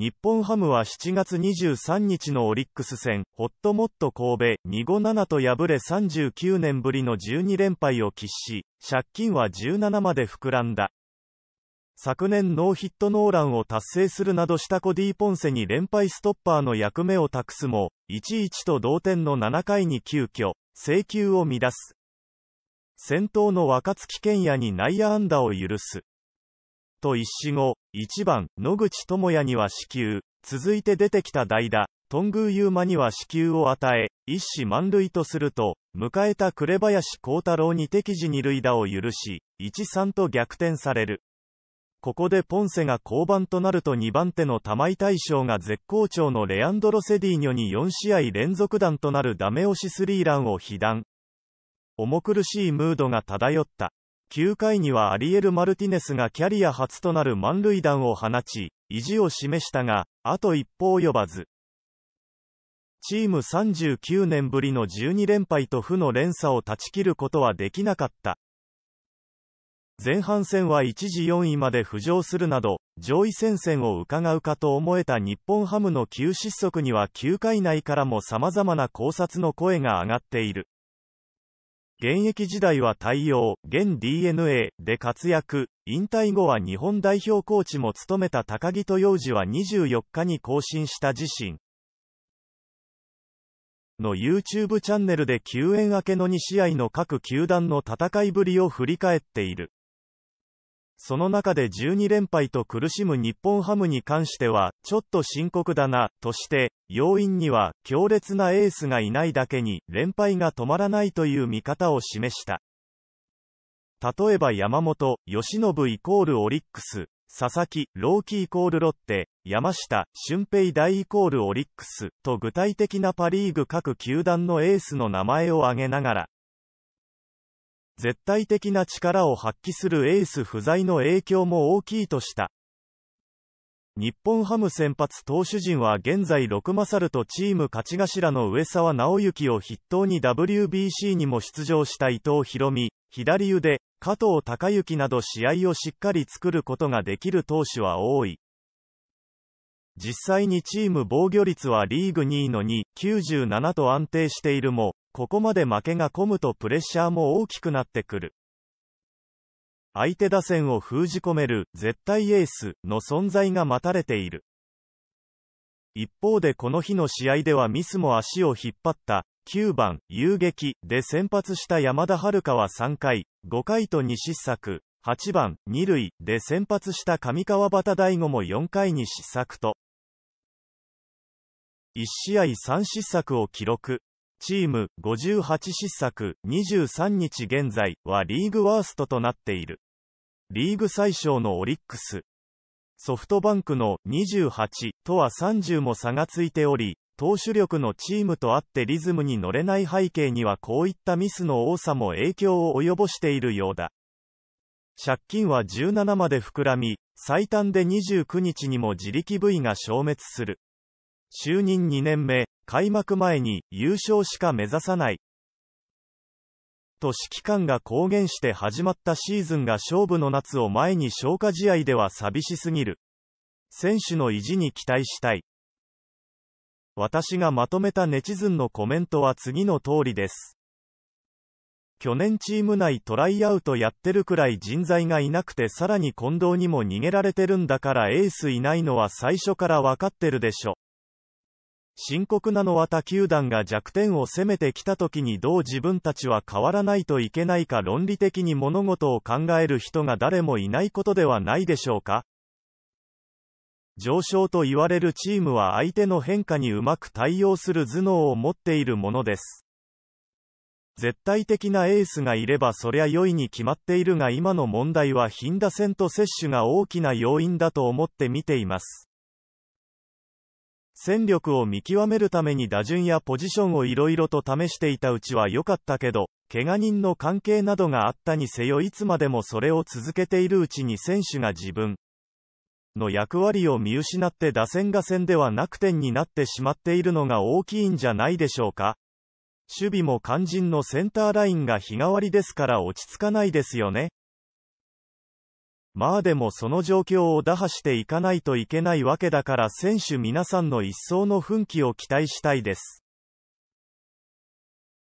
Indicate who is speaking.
Speaker 1: 日本ハムは7月23日のオリックス戦、ホットモット神戸257と敗れ39年ぶりの12連敗を喫し、借金は17まで膨らんだ。昨年ノーヒットノーランを達成するなどしたコディ・ポンセに連敗ストッパーの役目を託すも、1-1と同点の7回に急遽、制球を乱す。先頭の若月健也に内野安打を許す。と一死後、1番、野口智也には支給、続いて出てきた代打、頓宮優馬には支給を与え、一死満塁とすると、迎えた紅林幸太郎に適時二塁打を許し、1-3と逆転される。ここでポンセが降板となると2番手の玉井大将が絶好調のレアンドロ・セディーニョに4試合連続弾となるダメ押しスリーランを被弾。重苦しいムードが漂った。9回にはアリエル・マルティネスがキャリア初となる満塁弾を放ち、意地を示したが、あと一歩及ばず。チーム39年ぶりの12連敗と負の連鎖を断ち切ることはできなかった。前半戦は一時4位まで浮上するなど、上位戦線を伺うかと思えた日本ハムの急失速には9回内からも様々な考察の声が上がっている。現役時代は対応、現 DNA で活躍、引退後は日本代表コーチも務めた高木と洋二は24日に更新した自身の YouTube チャンネルで休援明けの2試合の各球団の戦いぶりを振り返っている。その中で12連敗と苦しむ日本ハムに関しては、ちょっと深刻だな、として、要因には強烈なエースがいないだけに、連敗が止まらないという見方を示した。例えば山本、吉信イコールオリックス、佐々木、朗希イコールロッテ、山下、俊平大イコールオリックス、と具体的なパリーグ各球団のエースの名前を挙げながら、絶対的な力を発揮するエース不在の影響も大きいとした。日本ハム先発投手陣は現在6勝るとチーム勝ち頭の上沢直之を筆頭に WBC にも出場した伊藤博美、左腕、加藤隆之など試合をしっかり作ることができる投手は多い。実際にチーム防御率はリーグ2位の2、97と安定しているも、ここまで負けが込むとプレッシャーも大きくなってくる。相手打線を封じ込める絶対エースの存在が待たれている。一方でこの日の試合ではミスも足を引っ張った9番遊撃で先発した山田遥は3回、5回と2失策、8番2塁で先発した上川端大悟も4回に失策と、1試合3失策を記録。チーム58失策23日現在はリーグワーストとなっている。リーグ最小のオリックス。ソフトバンクの28とは30も差がついており、投手力のチームとあってリズムに乗れない背景にはこういったミスの多さも影響を及ぼしているようだ。借金は17まで膨らみ、最短で29日にも自力部位が消滅する。就任2年目、開幕前に優勝しか目指さない。と指揮官が公言して始まったシーズンが勝負の夏を前に消化試合では寂しすぎる。選手の意地に期待したい。私がまとめたネチズンのコメントは次の通りです。去年チーム内トライアウトやってるくらい人材がいなくてさらに近藤にも逃げられてるんだからエースいないのは最初から分かってるでしょ。深刻なのは他球団が弱点を攻めてきた時にどう自分たちは変わらないといけないか論理的に物事を考える人が誰もいないことではないでしょうか上昇と言われるチームは相手の変化にうまく対応する頭脳を持っているものです。絶対的なエースがいればそりゃ良いに決まっているが今の問題は頻打線戦と接種が大きな要因だと思って見ています。戦力を見極めるために打順やポジションをいろいろと試していたうちは良かったけど、怪我人の関係などがあったにせよいつまでもそれを続けているうちに選手が自分の役割を見失って打線が線ではなく点になってしまっているのが大きいんじゃないでしょうか。守備も肝心のセンターラインが日替わりですから落ち着かないですよね。まあでもその状況を打破していかないといけないわけだから選手皆さんの一層の奮起を期待したいです。